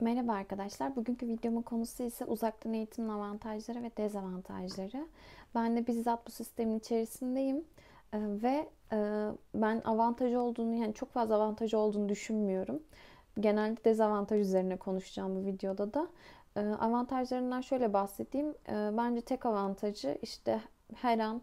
Merhaba arkadaşlar. Bugünkü videomun konusu ise uzaktan eğitimin avantajları ve dezavantajları. Ben de bizzat bu sistemin içerisindeyim ve ben avantaj olduğunu yani çok fazla avantaj olduğunu düşünmüyorum. Genelde dezavantaj üzerine konuşacağım bu videoda da. Avantajlarından şöyle bahsedeyim. Bence tek avantajı işte her an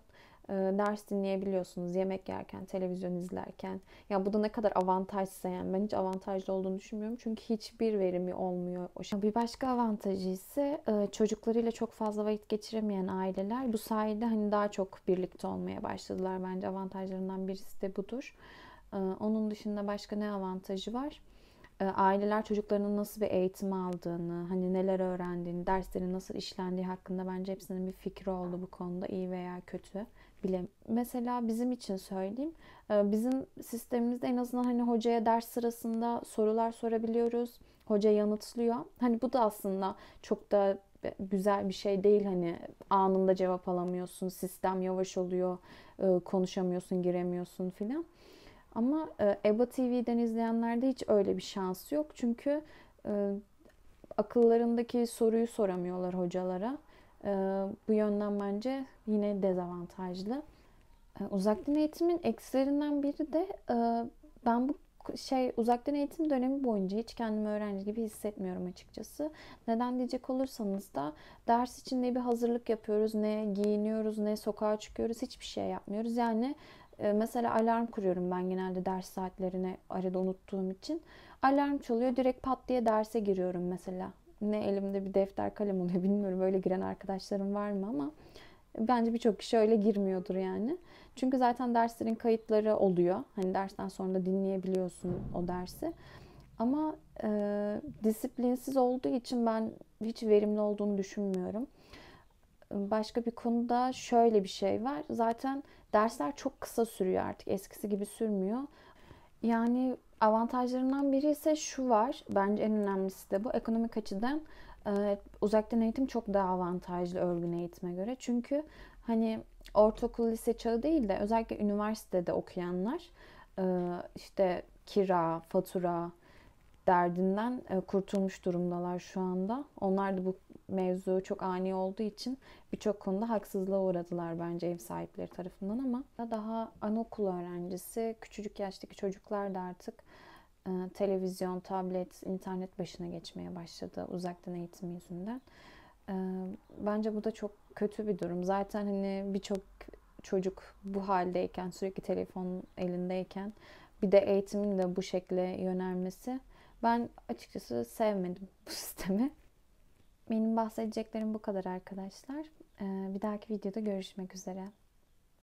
e, ders dinleyebiliyorsunuz yemek yerken, televizyon izlerken. Ya bu da ne kadar avantajsa yani ben hiç avantajlı olduğunu düşünmüyorum. Çünkü hiçbir verimi olmuyor. o şey. Bir başka avantajı ise e, çocuklarıyla çok fazla vakit geçiremeyen aileler bu sayede hani daha çok birlikte olmaya başladılar. Bence avantajlarından birisi de budur. E, onun dışında başka ne avantajı var? aileler çocuklarının nasıl bir eğitim aldığını, hani neler öğrendiğini, derslerin nasıl işlendiği hakkında bence hepsinin bir fikri oldu bu konuda iyi veya kötü bile. Mesela bizim için söyleyeyim. E, bizim sistemimizde en azından hani hocaya ders sırasında sorular sorabiliyoruz. Hoca yanıtlıyor. Hani bu da aslında çok da güzel bir şey değil hani anında cevap alamıyorsun, sistem yavaş oluyor, e, konuşamıyorsun, giremiyorsun filan. Ama e, EBA TV'den izleyenlerde hiç öyle bir şans yok. Çünkü akıllarındaki soruyu soramıyorlar hocalara. Ee, bu yönden bence yine dezavantajlı. Ee, uzaktan eğitimin eksilerinden biri de e, ben bu şey uzaktan eğitim dönemi boyunca hiç kendimi öğrenci gibi hissetmiyorum açıkçası. Neden diyecek olursanız da ders için ne bir hazırlık yapıyoruz, ne giyiniyoruz, ne sokağa çıkıyoruz, hiçbir şey yapmıyoruz. Yani e, mesela alarm kuruyorum ben genelde ders saatlerine arada unuttuğum için. Alarm çalıyor, direkt pat diye derse giriyorum mesela ne elimde bir defter kalem oluyor bilmiyorum. Öyle giren arkadaşlarım var mı ama bence birçok kişi öyle girmiyordur yani. Çünkü zaten derslerin kayıtları oluyor. Hani dersten sonra da dinleyebiliyorsun o dersi. Ama e, disiplinsiz olduğu için ben hiç verimli olduğunu düşünmüyorum. Başka bir konuda şöyle bir şey var. Zaten dersler çok kısa sürüyor artık. Eskisi gibi sürmüyor. Yani Avantajlarından biri ise şu var. Bence en önemlisi de bu. Ekonomik açıdan e, uzaktan eğitim çok daha avantajlı örgün eğitime göre. Çünkü hani ortaokul lise çağı değil de özellikle üniversitede okuyanlar e, işte kira, fatura, derdinden e, kurtulmuş durumdalar şu anda. Onlar da bu mevzu çok ani olduğu için birçok konuda haksızlığa uğradılar bence ev sahipleri tarafından ama daha anaokulu öğrencisi, küçücük yaştaki çocuklar da artık e, televizyon, tablet, internet başına geçmeye başladı uzaktan eğitim yüzünden. E, bence bu da çok kötü bir durum. Zaten hani birçok çocuk bu haldeyken, sürekli telefon elindeyken bir de eğitimin de bu şekle yönelmesi ben açıkçası sevmedim bu sistemi. Benim bahsedeceklerim bu kadar arkadaşlar. Ee, bir dahaki videoda görüşmek üzere.